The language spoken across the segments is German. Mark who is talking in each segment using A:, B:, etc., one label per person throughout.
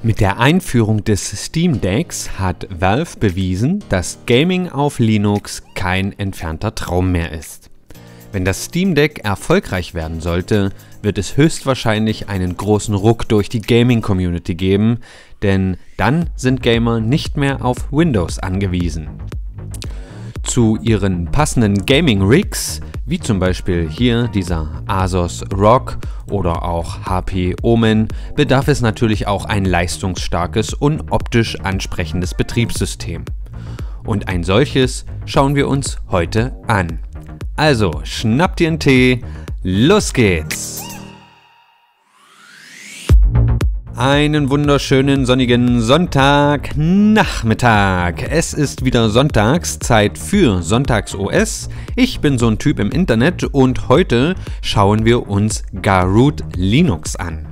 A: Mit der Einführung des Steam Decks hat Valve bewiesen, dass Gaming auf Linux kein entfernter Traum mehr ist. Wenn das Steam Deck erfolgreich werden sollte, wird es höchstwahrscheinlich einen großen Ruck durch die Gaming-Community geben, denn dann sind Gamer nicht mehr auf Windows angewiesen zu ihren passenden Gaming Rigs, wie zum Beispiel hier dieser Asos Rock oder auch HP Omen, bedarf es natürlich auch ein leistungsstarkes und optisch ansprechendes Betriebssystem. Und ein solches schauen wir uns heute an. Also schnappt ihr einen Tee, los geht's! Einen wunderschönen sonnigen Sonntagnachmittag. Es ist wieder Sonntagszeit für Sonntags OS. Ich bin so ein Typ im Internet und heute schauen wir uns Garut Linux an.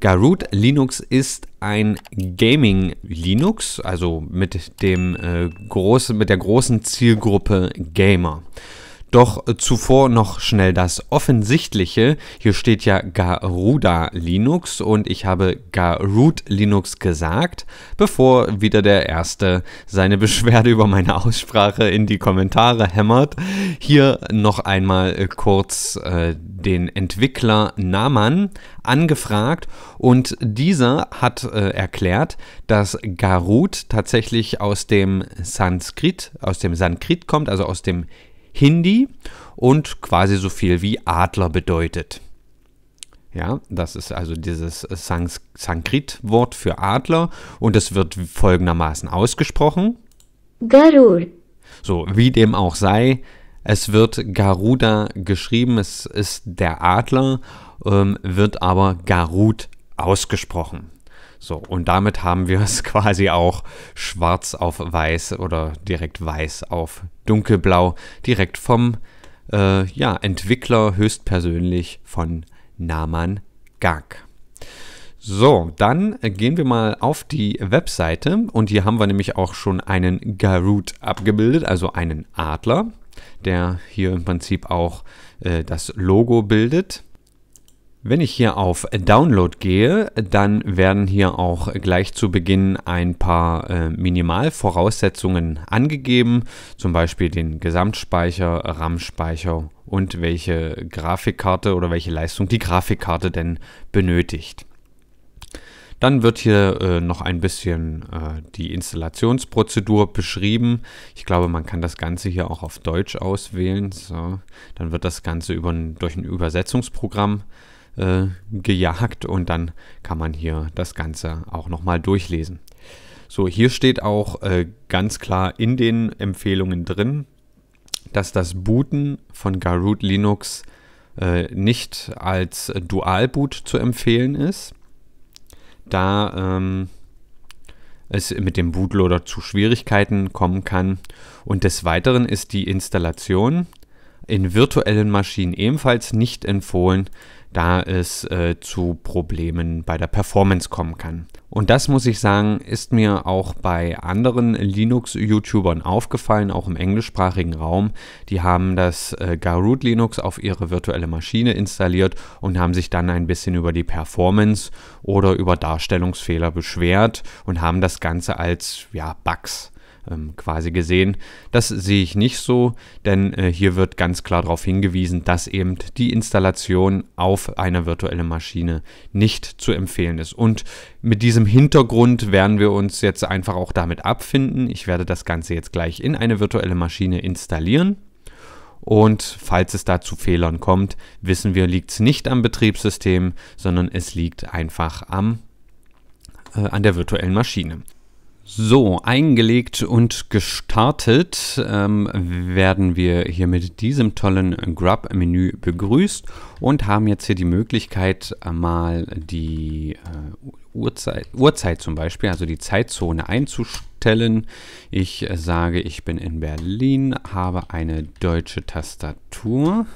A: Garut Linux ist ein Gaming Linux, also mit dem äh, großen mit der großen Zielgruppe Gamer. Doch zuvor noch schnell das Offensichtliche. Hier steht ja Garuda Linux und ich habe Garut Linux gesagt, bevor wieder der Erste seine Beschwerde über meine Aussprache in die Kommentare hämmert. Hier noch einmal äh, kurz äh, den Entwickler Naman angefragt und dieser hat äh, erklärt, dass Garut tatsächlich aus dem Sanskrit, aus dem Sanskrit kommt, also aus dem Hindi und quasi so viel wie Adler bedeutet. Ja, das ist also dieses Sanskrit-Wort für Adler und es wird folgendermaßen ausgesprochen. Garud. So, wie dem auch sei, es wird Garuda geschrieben, es ist der Adler, ähm, wird aber Garud ausgesprochen. So, und damit haben wir es quasi auch schwarz auf weiß oder direkt weiß auf dunkelblau, direkt vom äh, ja, Entwickler höchstpersönlich von Naman Gag. So, dann gehen wir mal auf die Webseite und hier haben wir nämlich auch schon einen Garut abgebildet, also einen Adler, der hier im Prinzip auch äh, das Logo bildet. Wenn ich hier auf Download gehe, dann werden hier auch gleich zu Beginn ein paar äh, Minimalvoraussetzungen angegeben, zum Beispiel den Gesamtspeicher, RAM-Speicher und welche Grafikkarte oder welche Leistung die Grafikkarte denn benötigt. Dann wird hier äh, noch ein bisschen äh, die Installationsprozedur beschrieben. Ich glaube, man kann das Ganze hier auch auf Deutsch auswählen. So. Dann wird das Ganze über, durch ein Übersetzungsprogramm äh, äh, gejagt und dann kann man hier das Ganze auch nochmal durchlesen. So, hier steht auch äh, ganz klar in den Empfehlungen drin, dass das Booten von Garut Linux äh, nicht als Dual-Boot zu empfehlen ist, da ähm, es mit dem Bootloader zu Schwierigkeiten kommen kann. Und des Weiteren ist die Installation in virtuellen Maschinen ebenfalls nicht empfohlen, da es äh, zu Problemen bei der Performance kommen kann. Und das muss ich sagen, ist mir auch bei anderen Linux-YouTubern aufgefallen, auch im englischsprachigen Raum. Die haben das äh, Garut Linux auf ihre virtuelle Maschine installiert und haben sich dann ein bisschen über die Performance oder über Darstellungsfehler beschwert und haben das Ganze als ja, Bugs ähm, quasi gesehen. Das sehe ich nicht so, denn äh, hier wird ganz klar darauf hingewiesen, dass eben die Installation auf einer virtuellen Maschine nicht zu empfehlen ist. Und mit diesem Hintergrund werden wir uns jetzt einfach auch damit abfinden. Ich werde das Ganze jetzt gleich in eine virtuelle Maschine installieren. Und falls es da zu Fehlern kommt, wissen wir, liegt es nicht am Betriebssystem, sondern es liegt einfach am, äh, an der virtuellen Maschine. So, eingelegt und gestartet ähm, werden wir hier mit diesem tollen Grub-Menü begrüßt und haben jetzt hier die Möglichkeit, äh, mal die äh, Uhrzeit, Uhrzeit zum Beispiel, also die Zeitzone einzustellen. Ich äh, sage, ich bin in Berlin, habe eine deutsche Tastatur.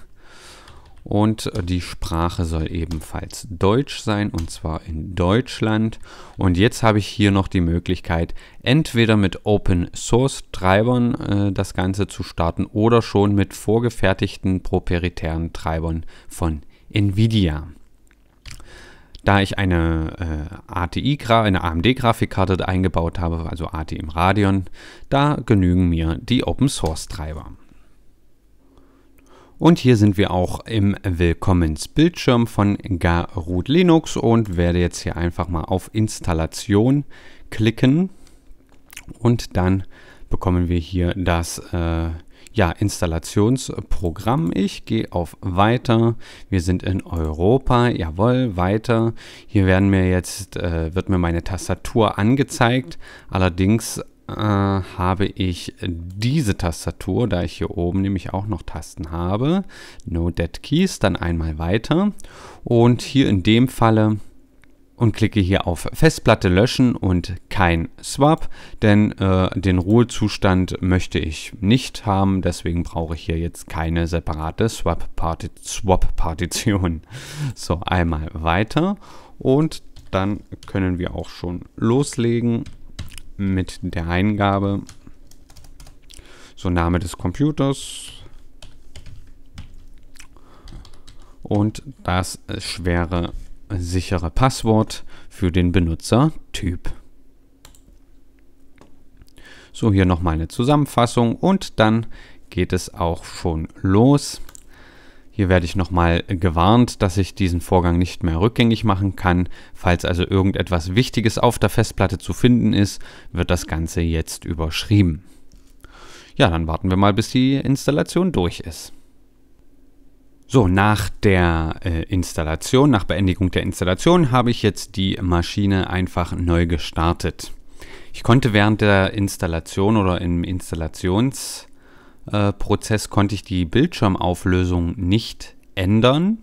A: Und äh, die Sprache soll ebenfalls Deutsch sein, und zwar in Deutschland. Und jetzt habe ich hier noch die Möglichkeit, entweder mit Open Source Treibern äh, das Ganze zu starten oder schon mit vorgefertigten proprietären Treibern von NVIDIA. Da ich eine äh, ATI, eine AMD-Grafikkarte eingebaut habe, also ATI im Radeon, da genügen mir die Open Source Treiber. Und hier sind wir auch im Willkommensbildschirm von Garut Linux und werde jetzt hier einfach mal auf Installation klicken. Und dann bekommen wir hier das äh, ja, Installationsprogramm. Ich gehe auf Weiter. Wir sind in Europa. Jawohl, Weiter. Hier werden mir jetzt, äh, wird mir meine Tastatur angezeigt. Allerdings äh, habe ich diese Tastatur, da ich hier oben nämlich auch noch Tasten habe. No Dead Keys, dann einmal weiter. Und hier in dem Falle und klicke hier auf Festplatte löschen und kein Swap, denn äh, den Ruhezustand möchte ich nicht haben, deswegen brauche ich hier jetzt keine separate Swap-Partition. Swap so, einmal weiter und dann können wir auch schon loslegen mit der Eingabe so Name des Computers und das schwere sichere Passwort für den Benutzertyp. So, hier nochmal eine Zusammenfassung und dann geht es auch schon los. Hier werde ich nochmal gewarnt, dass ich diesen Vorgang nicht mehr rückgängig machen kann. Falls also irgendetwas Wichtiges auf der Festplatte zu finden ist, wird das Ganze jetzt überschrieben. Ja, dann warten wir mal, bis die Installation durch ist. So, nach der äh, Installation, nach Beendigung der Installation, habe ich jetzt die Maschine einfach neu gestartet. Ich konnte während der Installation oder im Installations- äh, Prozess konnte ich die Bildschirmauflösung nicht ändern.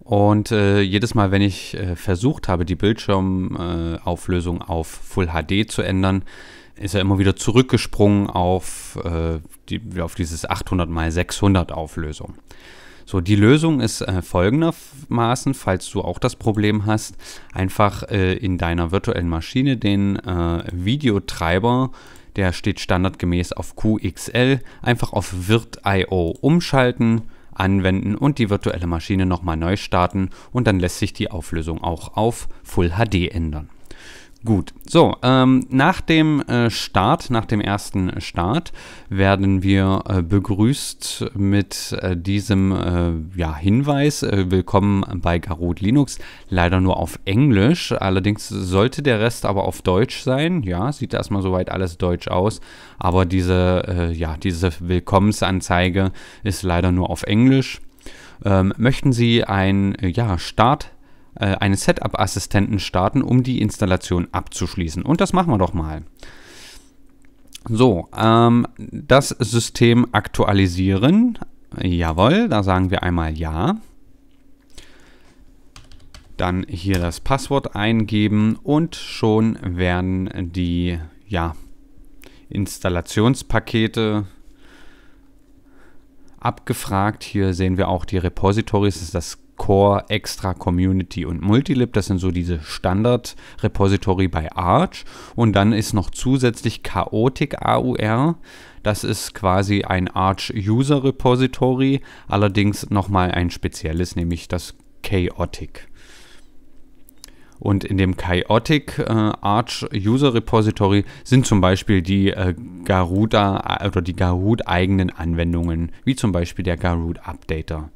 A: Und äh, jedes Mal, wenn ich äh, versucht habe, die Bildschirmauflösung äh, auf Full HD zu ändern, ist er immer wieder zurückgesprungen auf, äh, die, auf dieses 800 x 600 Auflösung. So, die Lösung ist äh, folgendermaßen, falls du auch das Problem hast, einfach äh, in deiner virtuellen Maschine den äh, Videotreiber der steht standardgemäß auf QXL. Einfach auf Virt.io umschalten, anwenden und die virtuelle Maschine nochmal neu starten und dann lässt sich die Auflösung auch auf Full HD ändern. Gut, so, ähm, nach dem äh, Start, nach dem ersten Start, werden wir äh, begrüßt mit äh, diesem äh, ja, Hinweis, äh, willkommen bei Garot Linux, leider nur auf Englisch, allerdings sollte der Rest aber auf Deutsch sein, ja, sieht erstmal soweit alles deutsch aus, aber diese, äh, ja, diese Willkommensanzeige ist leider nur auf Englisch. Ähm, möchten Sie ein ja, Start äh, einen Setup-Assistenten starten, um die Installation abzuschließen. Und das machen wir doch mal. So, ähm, das System aktualisieren. Jawohl, da sagen wir einmal Ja. Dann hier das Passwort eingeben und schon werden die ja, Installationspakete abgefragt. Hier sehen wir auch die Repositories, das ist das Core, Extra, Community und Multilib. Das sind so diese Standard-Repository bei Arch. Und dann ist noch zusätzlich Chaotic AUR. Das ist quasi ein Arch-User-Repository, allerdings nochmal ein spezielles, nämlich das Chaotic. Und in dem Chaotic äh, Arch User Repository sind zum Beispiel die äh, Garuda äh, oder die Garud eigenen Anwendungen, wie zum Beispiel der Garud Updater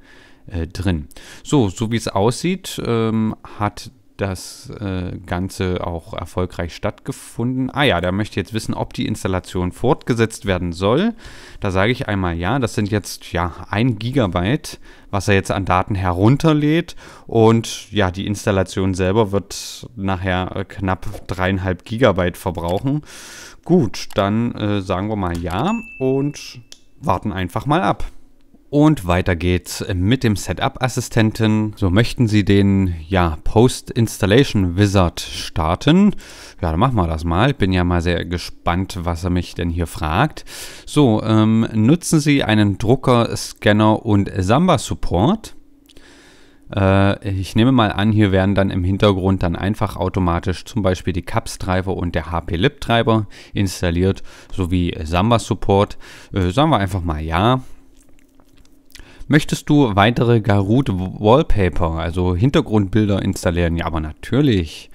A: äh, drin. So, so wie es aussieht, ähm, hat das äh, Ganze auch erfolgreich stattgefunden. Ah ja, da möchte ich jetzt wissen, ob die Installation fortgesetzt werden soll. Da sage ich einmal ja, das sind jetzt ja ein Gigabyte, was er jetzt an Daten herunterlädt und ja, die Installation selber wird nachher äh, knapp dreieinhalb Gigabyte verbrauchen. Gut, dann äh, sagen wir mal ja und warten einfach mal ab. Und weiter geht's mit dem Setup-Assistenten. So möchten Sie den ja, Post-Installation-Wizard starten. Ja, dann machen wir das mal. Ich Bin ja mal sehr gespannt, was er mich denn hier fragt. So, ähm, nutzen Sie einen Drucker, Scanner und Samba-Support. Äh, ich nehme mal an, hier werden dann im Hintergrund dann einfach automatisch zum Beispiel die CAPS-Treiber und der HP-Lib-Treiber installiert, sowie Samba-Support. Äh, sagen wir einfach mal ja. Möchtest du weitere Garut Wallpaper, also Hintergrundbilder installieren? Ja, aber natürlich.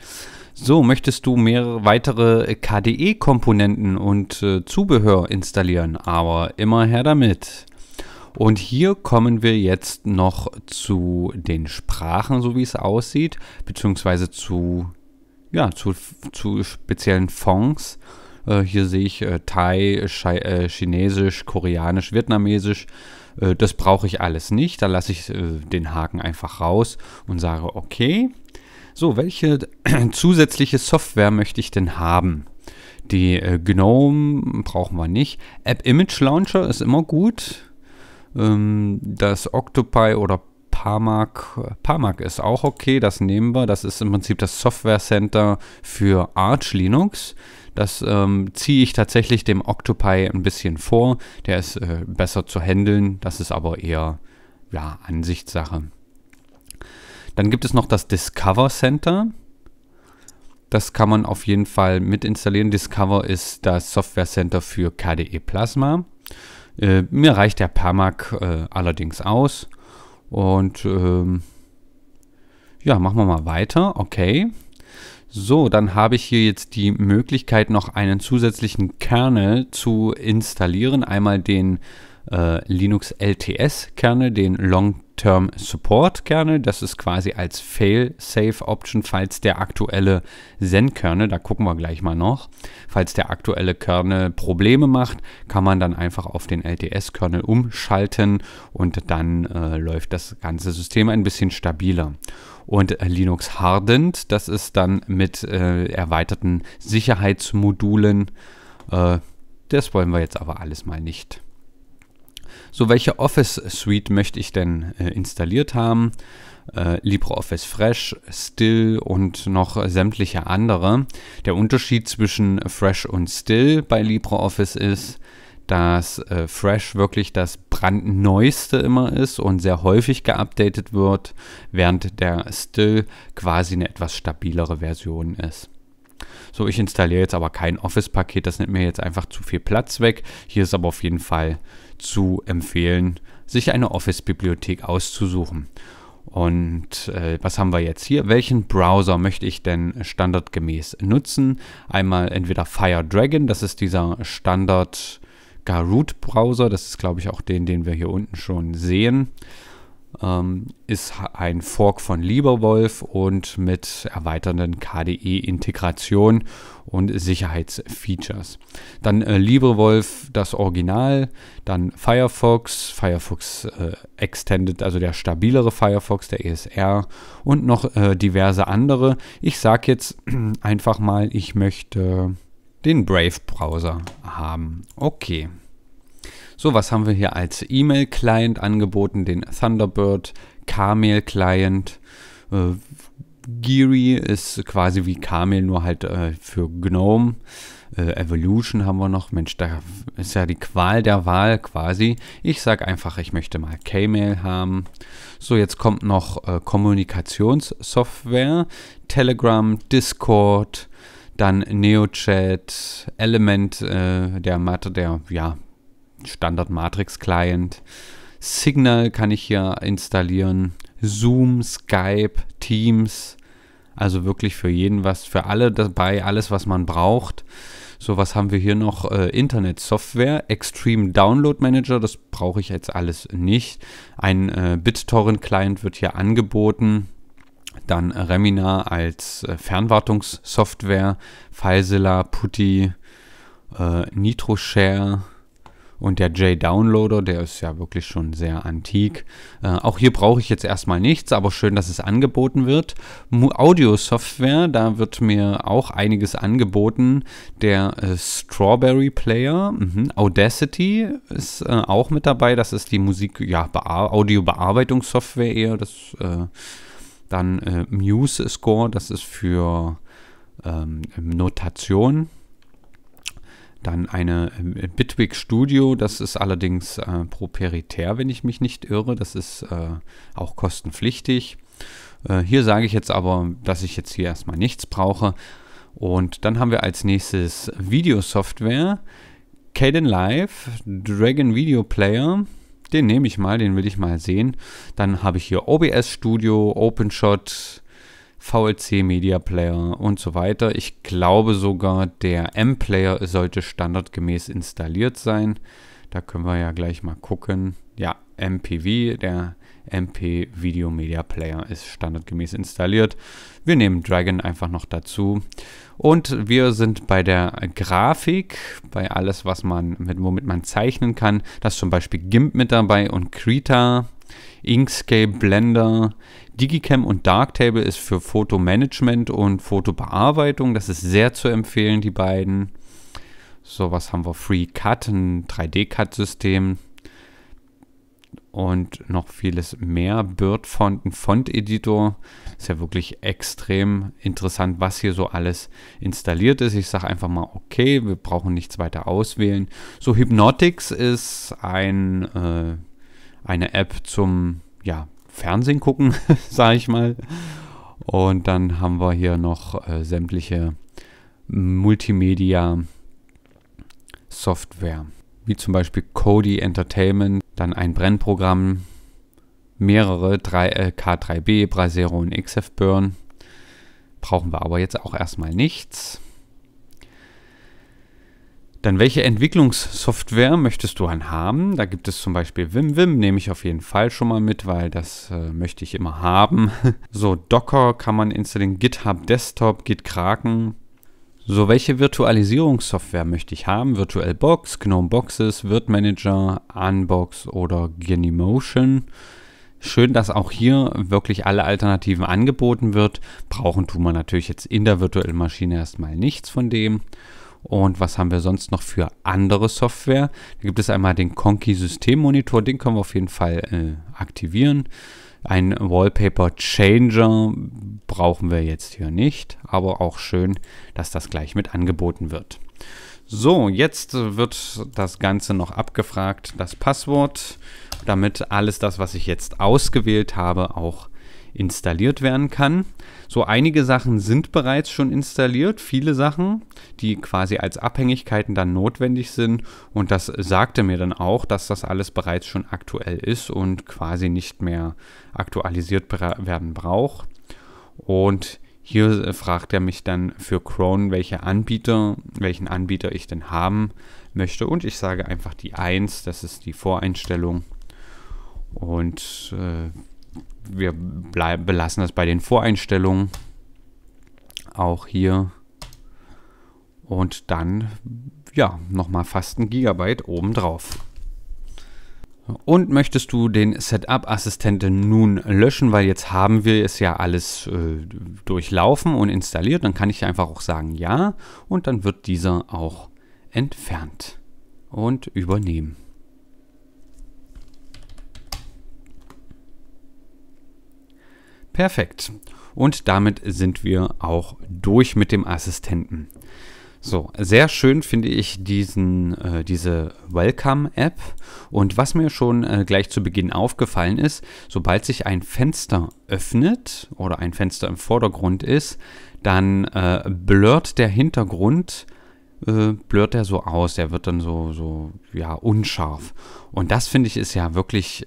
A: So, möchtest du mehrere weitere KDE-Komponenten und äh, Zubehör installieren? Aber immer her damit. Und hier kommen wir jetzt noch zu den Sprachen, so wie es aussieht, beziehungsweise zu, ja, zu, zu speziellen Fonds. Äh, hier sehe ich äh, Thai, äh, Chinesisch, Koreanisch, Vietnamesisch, äh, das brauche ich alles nicht. Da lasse ich äh, den Haken einfach raus und sage, okay, so, welche zusätzliche Software möchte ich denn haben? Die äh, GNOME brauchen wir nicht. App Image Launcher ist immer gut. Ähm, das Octopi oder Parmac, Parmac ist auch okay, das nehmen wir. Das ist im Prinzip das Software Center für Arch Linux. Das ähm, ziehe ich tatsächlich dem Octopi ein bisschen vor. Der ist äh, besser zu handeln. Das ist aber eher ja, Ansichtssache. Dann gibt es noch das Discover Center. Das kann man auf jeden Fall mit installieren. Discover ist das Software Center für KDE Plasma. Äh, mir reicht der Permac äh, allerdings aus. Und ähm, ja, machen wir mal weiter. Okay. So, dann habe ich hier jetzt die Möglichkeit, noch einen zusätzlichen Kernel zu installieren. Einmal den äh, Linux LTS Kernel, den Long Term Support Kernel. Das ist quasi als Fail-Safe Option, falls der aktuelle Zen Kernel, da gucken wir gleich mal noch, falls der aktuelle Kernel Probleme macht, kann man dann einfach auf den LTS Kernel umschalten und dann äh, läuft das ganze System ein bisschen stabiler und äh, Linux Hardened. Das ist dann mit äh, erweiterten Sicherheitsmodulen. Äh, das wollen wir jetzt aber alles mal nicht. So, welche Office Suite möchte ich denn äh, installiert haben? Äh, LibreOffice Fresh, Still und noch sämtliche andere. Der Unterschied zwischen Fresh und Still bei LibreOffice ist, dass äh, Fresh wirklich das brandneueste immer ist und sehr häufig geupdatet wird, während der Still quasi eine etwas stabilere Version ist. So, ich installiere jetzt aber kein Office-Paket, das nimmt mir jetzt einfach zu viel Platz weg. Hier ist aber auf jeden Fall zu empfehlen, sich eine Office-Bibliothek auszusuchen. Und äh, was haben wir jetzt hier? Welchen Browser möchte ich denn standardgemäß nutzen? Einmal entweder Fire Dragon, das ist dieser Standard browser garut browser das ist glaube ich auch den, den wir hier unten schon sehen, ähm, ist ein Fork von Lieberwolf und mit erweiternden KDE-Integration und Sicherheitsfeatures. Dann äh, LibreWolf das Original, dann Firefox, Firefox äh, Extended, also der stabilere Firefox, der ESR und noch äh, diverse andere. Ich sage jetzt einfach mal, ich möchte den Brave-Browser haben. Okay. So, was haben wir hier als E-Mail-Client angeboten? Den Thunderbird, Kamel-Client. Äh, Geary ist quasi wie Kamel, nur halt äh, für Gnome. Äh, Evolution haben wir noch. Mensch, da ist ja die Qual der Wahl quasi. Ich sage einfach, ich möchte mal K-Mail haben. So, jetzt kommt noch äh, Kommunikationssoftware, Telegram, Discord, dann NeoChat, Element, äh, der, Mat der ja, Standard-Matrix-Client. Signal kann ich hier installieren. Zoom, Skype, Teams. Also wirklich für jeden was, für alle dabei, alles, was man braucht. So, was haben wir hier noch? Äh, Internet-Software, Extreme Download Manager, das brauche ich jetzt alles nicht. Ein äh, BitTorrent-Client wird hier angeboten. Dann Remina als äh, Fernwartungssoftware, Faisela, Putty, äh, NitroShare und der J-Downloader, der ist ja wirklich schon sehr antik. Äh, auch hier brauche ich jetzt erstmal nichts, aber schön, dass es angeboten wird. Audio-Software, da wird mir auch einiges angeboten. Der äh, Strawberry Player, mhm. Audacity ist äh, auch mit dabei. Das ist die Musik, Audio-Bearbeitungssoftware eher. Das äh, dann äh, Muse Score, das ist für ähm, Notation. Dann eine äh, Bitwig Studio, das ist allerdings äh, proprietär, wenn ich mich nicht irre. Das ist äh, auch kostenpflichtig. Äh, hier sage ich jetzt aber, dass ich jetzt hier erstmal nichts brauche. Und dann haben wir als nächstes Videosoftware, Caden Live, Dragon Video Player, den nehme ich mal, den will ich mal sehen. Dann habe ich hier OBS Studio, OpenShot, VLC Media Player und so weiter. Ich glaube sogar, der M-Player sollte standardgemäß installiert sein. Da können wir ja gleich mal gucken. Ja, MPV, der MP Video Media Player ist standardgemäß installiert. Wir nehmen Dragon einfach noch dazu. Und wir sind bei der Grafik, bei alles, was man, mit, womit man zeichnen kann. Das ist zum Beispiel GIMP mit dabei und Krita, Inkscape, Blender, Digicam und Darktable ist für Fotomanagement und Fotobearbeitung. Das ist sehr zu empfehlen, die beiden. So, was haben wir? FreeCut, ein 3D-Cut-System und noch vieles mehr. Bird Font, ein Font-Editor. Ist ja wirklich extrem interessant, was hier so alles installiert ist. Ich sage einfach mal, okay, wir brauchen nichts weiter auswählen. So, Hypnotics ist ein, äh, eine App zum ja, Fernsehen gucken, sage ich mal. Und dann haben wir hier noch äh, sämtliche Multimedia-Software wie zum Beispiel Cody Entertainment, dann ein Brennprogramm, mehrere äh, K3B, Brasero und XF Burn. Brauchen wir aber jetzt auch erstmal nichts. Dann welche Entwicklungssoftware möchtest du an haben? Da gibt es zum Beispiel WimWim, nehme ich auf jeden Fall schon mal mit, weil das äh, möchte ich immer haben. so, Docker kann man installieren, GitHub Desktop, Git Kraken, so, welche Virtualisierungssoftware möchte ich haben? VirtualBox, GNOME Boxes, Manager, Unbox oder Genymotion. Schön, dass auch hier wirklich alle Alternativen angeboten wird. Brauchen tun wir natürlich jetzt in der virtuellen Maschine erstmal nichts von dem. Und was haben wir sonst noch für andere Software? Da gibt es einmal den Conky System Monitor, den können wir auf jeden Fall äh, aktivieren. Ein Wallpaper Changer brauchen wir jetzt hier nicht, aber auch schön, dass das gleich mit angeboten wird. So, jetzt wird das Ganze noch abgefragt, das Passwort, damit alles das, was ich jetzt ausgewählt habe, auch installiert werden kann. So einige Sachen sind bereits schon installiert, viele Sachen, die quasi als Abhängigkeiten dann notwendig sind. Und das sagte mir dann auch, dass das alles bereits schon aktuell ist und quasi nicht mehr aktualisiert werden braucht. Und hier äh, fragt er mich dann für Chrome, welche Anbieter, welchen Anbieter ich denn haben möchte. Und ich sage einfach die 1, das ist die Voreinstellung. Und äh, wir bleib, belassen das bei den Voreinstellungen. Auch hier. Und dann, ja, nochmal fast ein Gigabyte obendrauf. Und möchtest du den Setup-Assistenten nun löschen, weil jetzt haben wir es ja alles äh, durchlaufen und installiert, dann kann ich einfach auch sagen ja und dann wird dieser auch entfernt und übernehmen. Perfekt. Und damit sind wir auch durch mit dem Assistenten. So, sehr schön finde ich diesen, äh, diese Welcome-App. Und was mir schon äh, gleich zu Beginn aufgefallen ist, sobald sich ein Fenster öffnet oder ein Fenster im Vordergrund ist, dann äh, blurrt der Hintergrund, äh, blurrt er so aus. Der wird dann so, so ja, unscharf. Und das finde ich ist ja wirklich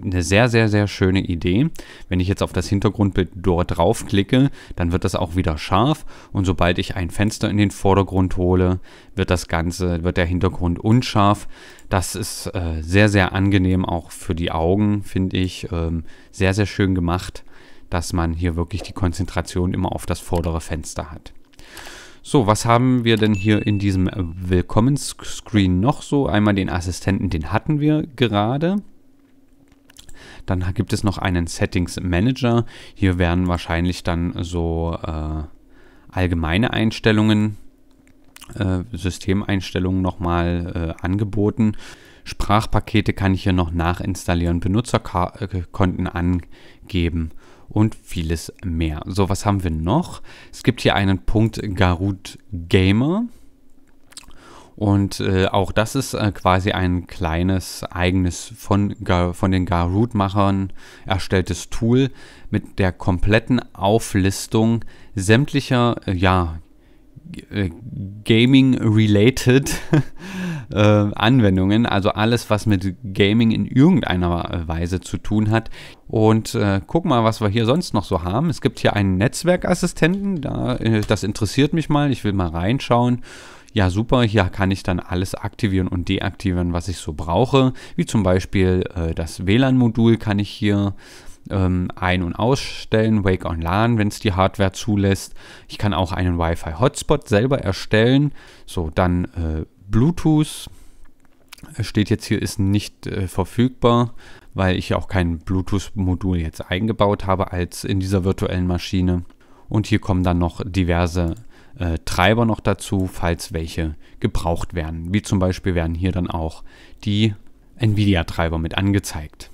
A: eine sehr, sehr, sehr schöne Idee. Wenn ich jetzt auf das Hintergrundbild dort draufklicke, dann wird das auch wieder scharf und sobald ich ein Fenster in den Vordergrund hole, wird das Ganze, wird der Hintergrund unscharf. Das ist äh, sehr, sehr angenehm auch für die Augen, finde ich. Ähm, sehr, sehr schön gemacht, dass man hier wirklich die Konzentration immer auf das vordere Fenster hat. So, was haben wir denn hier in diesem Willkommensscreen noch so? Einmal den Assistenten, den hatten wir gerade. Dann gibt es noch einen Settings Manager. Hier werden wahrscheinlich dann so äh, allgemeine Einstellungen, äh, Systemeinstellungen nochmal äh, angeboten. Sprachpakete kann ich hier noch nachinstallieren, Benutzerkonten angeben und vieles mehr. So, was haben wir noch? Es gibt hier einen Punkt Garut Gamer. Und äh, auch das ist äh, quasi ein kleines, eigenes von, von den Garoot-Machern erstelltes Tool mit der kompletten Auflistung sämtlicher, äh, ja, äh, Gaming-related äh, Anwendungen, also alles, was mit Gaming in irgendeiner äh, Weise zu tun hat. Und äh, guck mal, was wir hier sonst noch so haben. Es gibt hier einen Netzwerkassistenten, da, das interessiert mich mal, ich will mal reinschauen ja super, hier kann ich dann alles aktivieren und deaktivieren, was ich so brauche, wie zum Beispiel äh, das WLAN-Modul kann ich hier ähm, ein- und ausstellen, Wake on LAN, wenn es die Hardware zulässt. Ich kann auch einen Wi-Fi-Hotspot selber erstellen, so dann äh, Bluetooth, äh, steht jetzt hier, ist nicht äh, verfügbar, weil ich auch kein Bluetooth-Modul jetzt eingebaut habe als in dieser virtuellen Maschine. Und hier kommen dann noch diverse äh, Treiber noch dazu, falls welche gebraucht werden. Wie zum Beispiel werden hier dann auch die NVIDIA-Treiber mit angezeigt.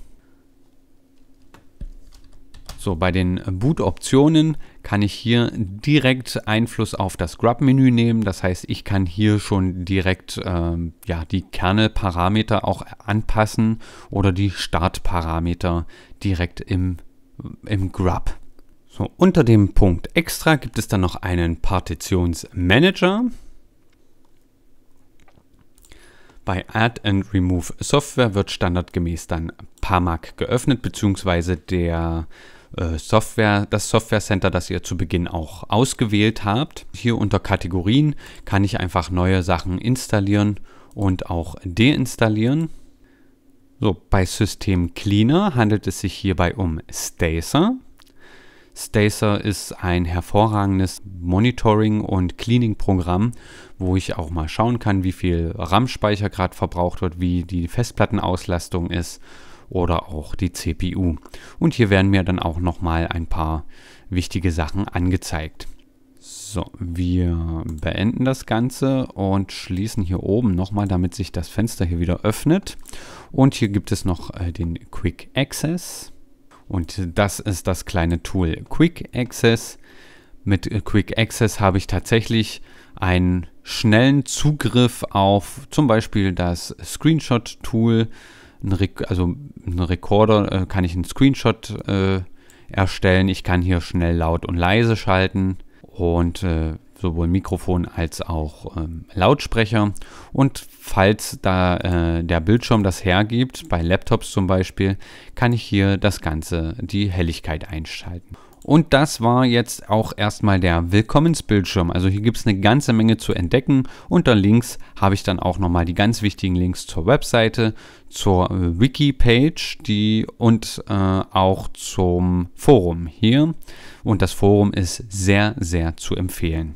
A: So, bei den Boot-Optionen kann ich hier direkt Einfluss auf das Grub-Menü nehmen. Das heißt, ich kann hier schon direkt ähm, ja, die Kernel-Parameter auch anpassen oder die Start-Parameter direkt im, im Grub. So, unter dem Punkt Extra gibt es dann noch einen Partitionsmanager. Bei Add and Remove Software wird standardgemäß dann PAMAC geöffnet, beziehungsweise der äh, Software, das Software Center, das ihr zu Beginn auch ausgewählt habt. Hier unter Kategorien kann ich einfach neue Sachen installieren und auch deinstallieren. So, bei System Cleaner handelt es sich hierbei um Stacer. Stacer ist ein hervorragendes Monitoring- und Cleaning-Programm, wo ich auch mal schauen kann, wie viel RAM-Speicher gerade verbraucht wird, wie die Festplattenauslastung ist oder auch die CPU. Und hier werden mir dann auch nochmal ein paar wichtige Sachen angezeigt. So, wir beenden das Ganze und schließen hier oben nochmal, damit sich das Fenster hier wieder öffnet. Und hier gibt es noch äh, den Quick Access. Und das ist das kleine Tool Quick Access. Mit äh, Quick Access habe ich tatsächlich einen schnellen Zugriff auf zum Beispiel das Screenshot-Tool. Also ein Recorder äh, kann ich einen Screenshot äh, erstellen. Ich kann hier schnell laut und leise schalten. Und sowohl Mikrofon als auch ähm, Lautsprecher. Und falls da äh, der Bildschirm das hergibt, bei Laptops zum Beispiel, kann ich hier das Ganze, die Helligkeit einschalten. Und das war jetzt auch erstmal der Willkommensbildschirm. Also hier gibt es eine ganze Menge zu entdecken. Unter Links habe ich dann auch nochmal die ganz wichtigen Links zur Webseite, zur äh, Wiki-Page die, und äh, auch zum Forum hier. Und das Forum ist sehr, sehr zu empfehlen.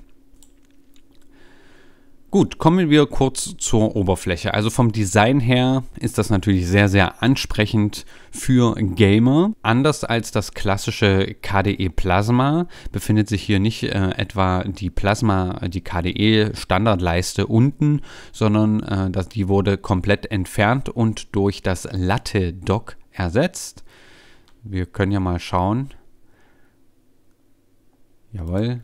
A: Gut, kommen wir kurz zur Oberfläche. Also vom Design her ist das natürlich sehr, sehr ansprechend für Gamer. Anders als das klassische KDE Plasma befindet sich hier nicht äh, etwa die Plasma, die KDE Standardleiste unten, sondern äh, das, die wurde komplett entfernt und durch das Latte Dock ersetzt. Wir können ja mal schauen. Jawohl,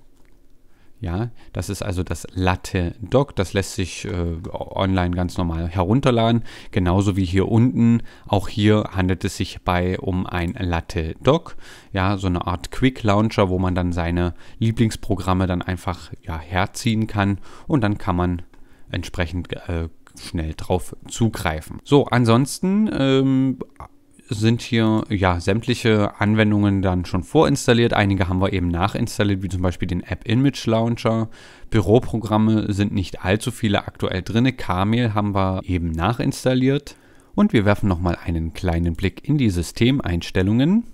A: ja, das ist also das Latte Doc. Das lässt sich äh, online ganz normal herunterladen. Genauso wie hier unten. Auch hier handelt es sich bei um ein Latte Doc. Ja, so eine Art Quick Launcher, wo man dann seine Lieblingsprogramme dann einfach ja, herziehen kann und dann kann man entsprechend äh, schnell drauf zugreifen. So, ansonsten ähm, sind hier ja sämtliche Anwendungen dann schon vorinstalliert. Einige haben wir eben nachinstalliert, wie zum Beispiel den App Image Launcher. Büroprogramme sind nicht allzu viele aktuell drin. Kamel haben wir eben nachinstalliert. Und wir werfen nochmal einen kleinen Blick in die Systemeinstellungen.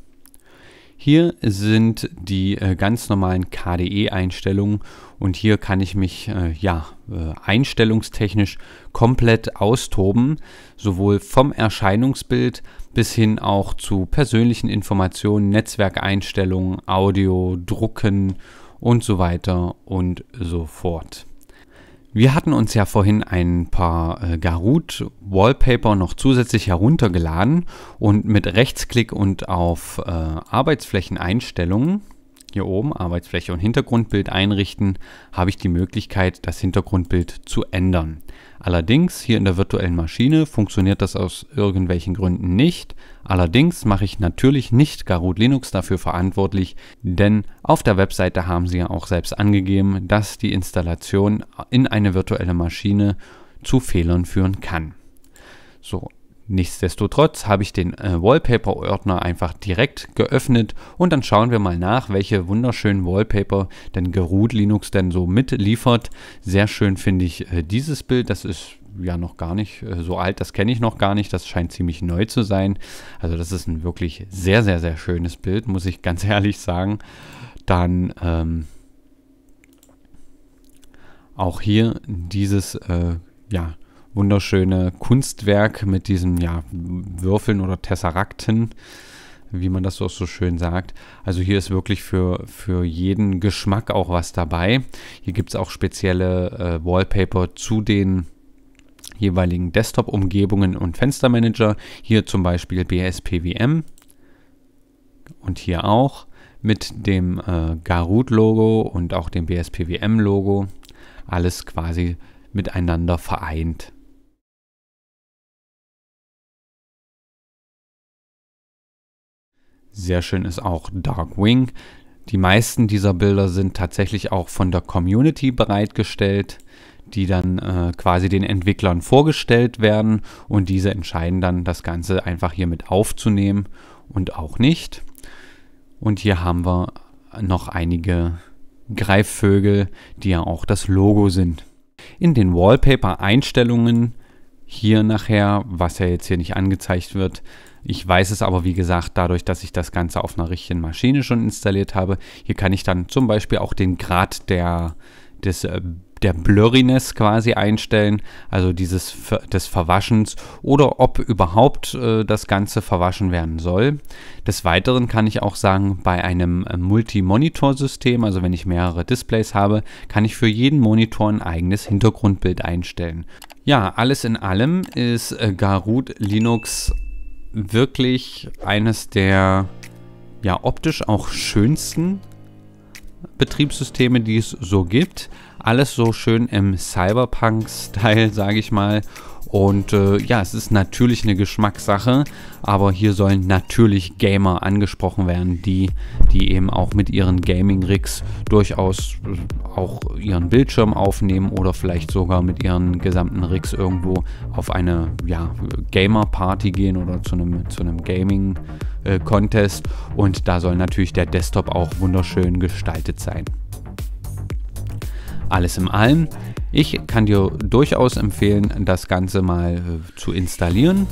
A: Hier sind die äh, ganz normalen KDE-Einstellungen und hier kann ich mich äh, ja äh, einstellungstechnisch komplett austoben, sowohl vom Erscheinungsbild bis hin auch zu persönlichen Informationen, Netzwerkeinstellungen, Audio, Drucken und so weiter und so fort. Wir hatten uns ja vorhin ein paar äh, Garut Wallpaper noch zusätzlich heruntergeladen und mit Rechtsklick und auf äh, Arbeitsflächeneinstellungen hier oben Arbeitsfläche und Hintergrundbild einrichten, habe ich die Möglichkeit, das Hintergrundbild zu ändern. Allerdings hier in der virtuellen Maschine funktioniert das aus irgendwelchen Gründen nicht. Allerdings mache ich natürlich nicht Garut Linux dafür verantwortlich, denn auf der Webseite haben sie ja auch selbst angegeben, dass die Installation in eine virtuelle Maschine zu Fehlern führen kann. So, Nichtsdestotrotz habe ich den äh, Wallpaper-Ordner einfach direkt geöffnet und dann schauen wir mal nach, welche wunderschönen Wallpaper denn Geruht Linux denn so mitliefert. Sehr schön finde ich äh, dieses Bild, das ist ja noch gar nicht äh, so alt, das kenne ich noch gar nicht, das scheint ziemlich neu zu sein. Also das ist ein wirklich sehr, sehr, sehr schönes Bild, muss ich ganz ehrlich sagen. Dann... Ähm, auch hier dieses äh, ja, wunderschöne Kunstwerk mit diesen ja, Würfeln oder Tesserakten, wie man das auch so schön sagt. Also hier ist wirklich für, für jeden Geschmack auch was dabei. Hier gibt es auch spezielle äh, Wallpaper zu den jeweiligen Desktop-Umgebungen und Fenstermanager. Hier zum Beispiel BSPWM und hier auch mit dem äh, Garut-Logo und auch dem BSPWM-Logo. Alles quasi miteinander vereint. Sehr schön ist auch Darkwing. Die meisten dieser Bilder sind tatsächlich auch von der Community bereitgestellt, die dann äh, quasi den Entwicklern vorgestellt werden und diese entscheiden dann, das Ganze einfach hier mit aufzunehmen und auch nicht. Und hier haben wir noch einige Greifvögel, die ja auch das Logo sind. In den Wallpaper-Einstellungen hier nachher, was ja jetzt hier nicht angezeigt wird, ich weiß es aber, wie gesagt, dadurch, dass ich das Ganze auf einer richtigen Maschine schon installiert habe. Hier kann ich dann zum Beispiel auch den Grad der, des, äh, der Blurriness quasi einstellen, also dieses des Verwaschens oder ob überhaupt äh, das Ganze verwaschen werden soll. Des Weiteren kann ich auch sagen, bei einem äh, Multi-Monitor-System, also wenn ich mehrere Displays habe, kann ich für jeden Monitor ein eigenes Hintergrundbild einstellen. Ja, alles in allem ist äh, Garut Linux wirklich eines der ja optisch auch schönsten Betriebssysteme, die es so gibt. Alles so schön im Cyberpunk-Style, sage ich mal. Und äh, ja, es ist natürlich eine Geschmackssache, aber hier sollen natürlich Gamer angesprochen werden, die, die eben auch mit ihren Gaming-Rigs durchaus äh, auch ihren Bildschirm aufnehmen oder vielleicht sogar mit ihren gesamten Rigs irgendwo auf eine ja, Gamer-Party gehen oder zu einem, zu einem Gaming-Contest. Äh, Und da soll natürlich der Desktop auch wunderschön gestaltet sein. Alles in allem ich kann dir durchaus empfehlen, das Ganze mal äh, zu installieren.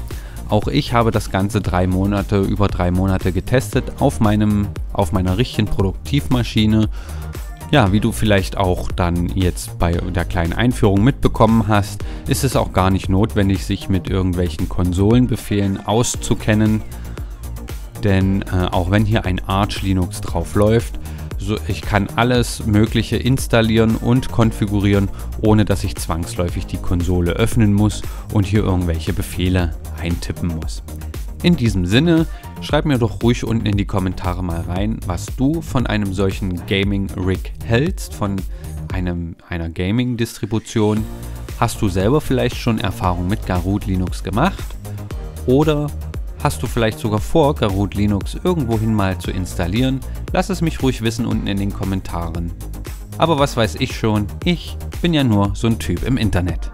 A: Auch ich habe das Ganze drei Monate, über drei Monate getestet auf, meinem, auf meiner richtigen Produktivmaschine. Ja, wie du vielleicht auch dann jetzt bei der kleinen Einführung mitbekommen hast, ist es auch gar nicht notwendig, sich mit irgendwelchen Konsolenbefehlen auszukennen. Denn äh, auch wenn hier ein Arch Linux drauf läuft, also ich kann alles Mögliche installieren und konfigurieren, ohne dass ich zwangsläufig die Konsole öffnen muss und hier irgendwelche Befehle eintippen muss. In diesem Sinne, schreib mir doch ruhig unten in die Kommentare mal rein, was du von einem solchen Gaming-Rig hältst, von einem, einer Gaming-Distribution. Hast du selber vielleicht schon Erfahrung mit Garud Linux gemacht? Oder Hast du vielleicht sogar vor, Garut Linux irgendwohin mal zu installieren? Lass es mich ruhig wissen unten in den Kommentaren. Aber was weiß ich schon, ich bin ja nur so ein Typ im Internet.